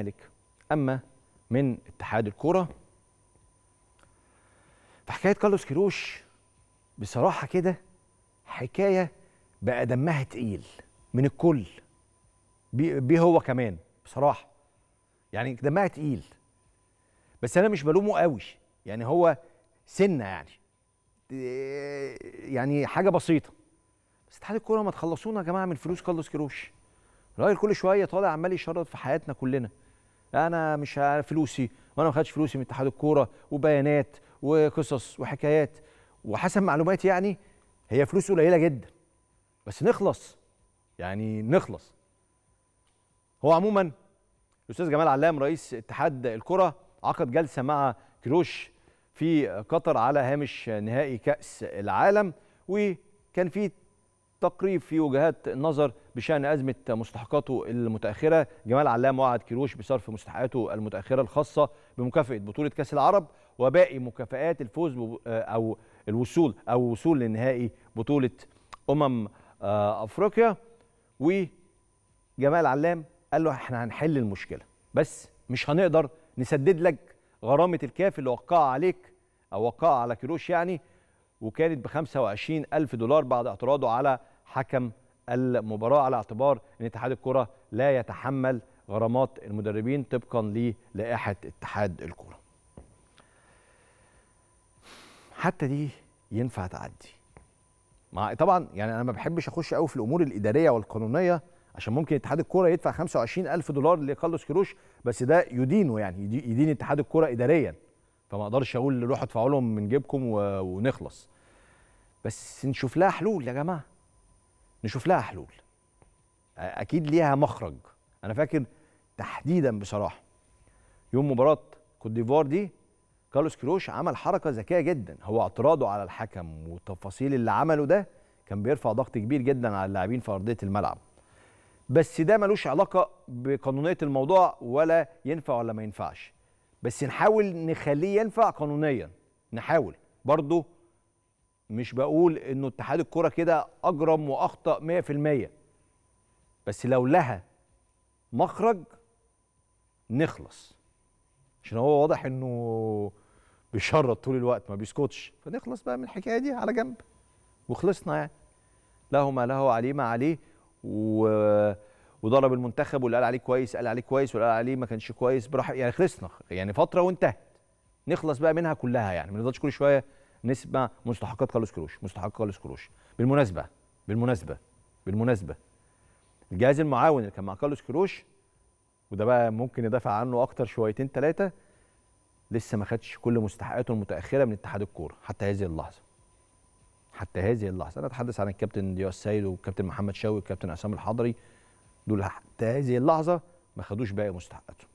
الزمالك اما من اتحاد الكوره فحكايه كارلوس كيروش بصراحه كده حكايه بقى دمها تقيل من الكل بيه بي هو كمان بصراحه يعني دمها تقيل بس انا مش بلومه قوي يعني هو سنه يعني يعني حاجه بسيطه بس اتحاد الكوره ما تخلصونا يا جماعه من فلوس كارلوس كيروش راجل كل شويه طالع عمال يشرط في حياتنا كلنا انا مش عارف فلوسي وانا ما خدتش فلوسي من اتحاد الكوره وبيانات وقصص وحكايات وحسب معلوماتي يعني هي فلوس قليله جدا بس نخلص يعني نخلص هو عموما الاستاذ جمال علام رئيس اتحاد الكره عقد جلسه مع كروش في قطر على هامش نهائي كاس العالم وكان في تقريب في وجهات النظر بشان ازمه مستحقاته المتاخره جمال علام وعد كيروش بصرف مستحقاته المتاخره الخاصه بمكافاه بطوله كاس العرب وباقي مكافآت الفوز آه، او الوصول او وصول لنهائي بطوله امم آه، افريقيا وجمال علام قال له احنا هنحل المشكله بس مش هنقدر نسدد لك غرامه الكاف اللي وقعها عليك او وقعها على كيروش يعني وكانت ب 25 ألف دولار بعد اعتراضه على حكم المباراه على اعتبار ان اتحاد الكره لا يتحمل غرامات المدربين طبقا للائحه اتحاد الكره. حتى دي ينفع تعدي. مع طبعا يعني انا ما بحبش اخش قوي في الامور الاداريه والقانونيه عشان ممكن اتحاد الكوره يدفع 25000 دولار لكارلوس كيروش بس ده يدينه يعني يدين اتحاد الكوره اداريا فما اقدرش اقول روحوا ادفعوا لهم من جيبكم ونخلص بس نشوف لها حلول يا جماعه نشوف لها حلول اكيد ليها مخرج انا فاكر تحديدا بصراحه يوم مباراه كوت ديفوار دي كارلوس كروش عمل حركه ذكيه جدا هو اعتراضه على الحكم وتفاصيل اللي عمله ده كان بيرفع ضغط كبير جدا على اللاعبين في ارضيه الملعب بس ده ملوش علاقه بقانونيه الموضوع ولا ينفع ولا ما ينفعش بس نحاول نخليه ينفع قانونيا نحاول برضه مش بقول انه اتحاد الكره كده اجرم واخطا 100% بس لو لها مخرج نخلص عشان هو واضح انه بيشرط طول الوقت ما بيسكتش فنخلص بقى من الحكايه دي على جنب وخلصنا يعني له ما له عليه ما عليه و... وضرب المنتخب واللي قال عليه كويس قال عليه كويس واللي قال عليه ما كانش كويس براح يعني خلصنا يعني فتره وانتهت نخلص بقى منها كلها يعني ما نفضلش كل شويه نسمع مستحقات كارلوس كروش مستحق كارلوس كروش بالمناسبه بالمناسبه بالمناسبه الجهاز المعاون اللي كان مع كارلوس كروش وده بقى ممكن ندافع عنه اكتر شويتين ثلاثه لسه ما خدش كل مستحقاته المتاخره من اتحاد الكوره حتى هذه اللحظه حتى هذه اللحظه انا اتحدث عن الكابتن دياس السيد والكابتن محمد شاوي والكابتن عصام الحضري دول حتى هذه اللحظه ما خدوش باقي مستحقاتهم